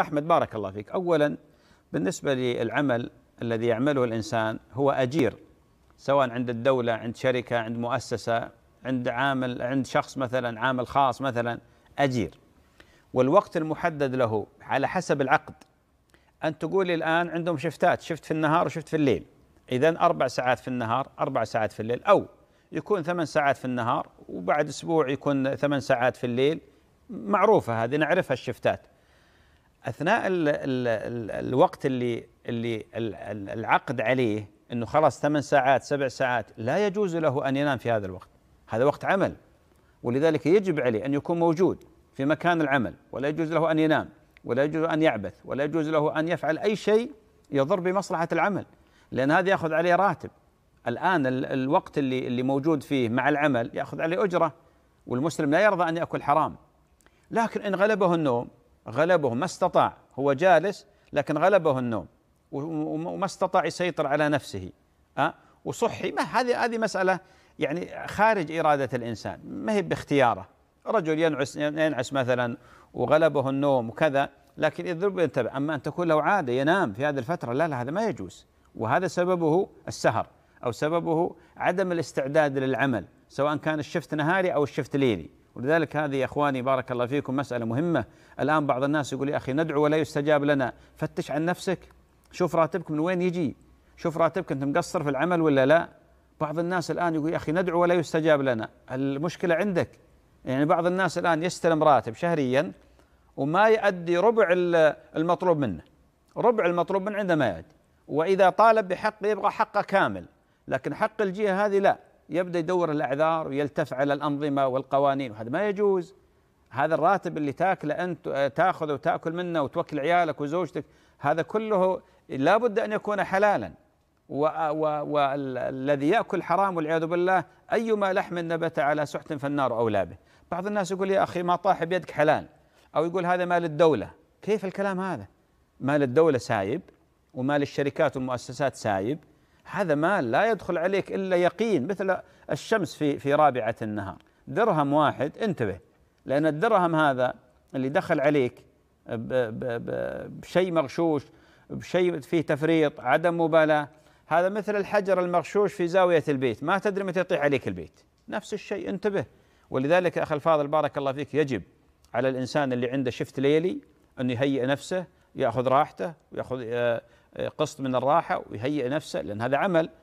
أحمد بارك الله فيك أولا بالنسبة للعمل الذي يعمله الإنسان هو أجير سواء عند الدولة عند شركة عند مؤسسة عند عامل عند شخص مثلا عامل خاص مثلا أجير والوقت المحدد له على حسب العقد أن تقول الآن عندهم شفتات شفت في النهار وشفت في الليل إذا أربع ساعات في النهار أربع ساعات في الليل أو يكون ثمان ساعات في النهار وبعد أسبوع يكون ثمان ساعات في الليل معروفة هذه نعرفها الشفتات اثناء الـ الـ الـ الوقت اللي اللي العقد عليه انه خلاص ثمان ساعات سبع ساعات لا يجوز له ان ينام في هذا الوقت هذا وقت عمل ولذلك يجب عليه ان يكون موجود في مكان العمل ولا يجوز له ان ينام ولا يجوز ان يعبث ولا يجوز له ان يفعل اي شيء يضر بمصلحه العمل لان هذا ياخذ عليه راتب الان الوقت اللي اللي موجود فيه مع العمل ياخذ عليه اجره والمسلم لا يرضى ان ياكل حرام لكن ان غلبه النوم غلبه ما استطاع هو جالس لكن غلبه النوم وما استطاع يسيطر على نفسه أه؟ وصحي ما هذه هذه مسألة يعني خارج إرادة الإنسان ما هي باختياره رجل ينعس ينعس مثلا وغلبه النوم وكذا لكن إذا ينتبه أما أن تكون له عادة ينام في هذه الفترة لا لا هذا ما يجوز وهذا سببه السهر أو سببه عدم الاستعداد للعمل سواء كان الشفت نهاري أو الشفت ليلي ولذلك هذه يا اخواني بارك الله فيكم مساله مهمه الان بعض الناس يقول يا اخي ندعو ولا يستجاب لنا فتش عن نفسك شوف راتبك من وين يجي شوف راتبك انت مقصر في العمل ولا لا بعض الناس الان يقول يا اخي ندعو ولا يستجاب لنا المشكله عندك يعني بعض الناس الان يستلم راتب شهريا وما يؤدي ربع المطلوب منه ربع المطلوب منه عنده ما يؤدي واذا طالب بحق يبغى حقه كامل لكن حق الجهه هذه لا يبدا يدور الاعذار ويلتف على الانظمه والقوانين وهذا ما يجوز هذا الراتب اللي تاكله انت آه، تاخذه وتاكل منه وتوكل عيالك وزوجتك هذا كله لابد ان يكون حلالا والذي ياكل حرام والعياذ بالله ايما لحم نبت على سحت فالنار اولى به بعض الناس يقول يا اخي ما طاح بيدك حلال او يقول هذا مال الدوله كيف الكلام هذا مال الدوله سايب ومال الشركات والمؤسسات سايب هذا مال لا يدخل عليك الا يقين مثل الشمس في في رابعه النهار درهم واحد انتبه لان الدرهم هذا اللي دخل عليك بشيء مغشوش بشيء فيه تفريط عدم مبالاه هذا مثل الحجر المغشوش في زاويه البيت ما تدري متى يطيح عليك البيت نفس الشيء انتبه ولذلك اخي الفاضل بارك الله فيك يجب على الانسان اللي عنده شفت ليلي انه يهيئ نفسه ياخذ راحته وياخذ آه، قسط من الراحة ويهيئ نفسه لأن هذا عمل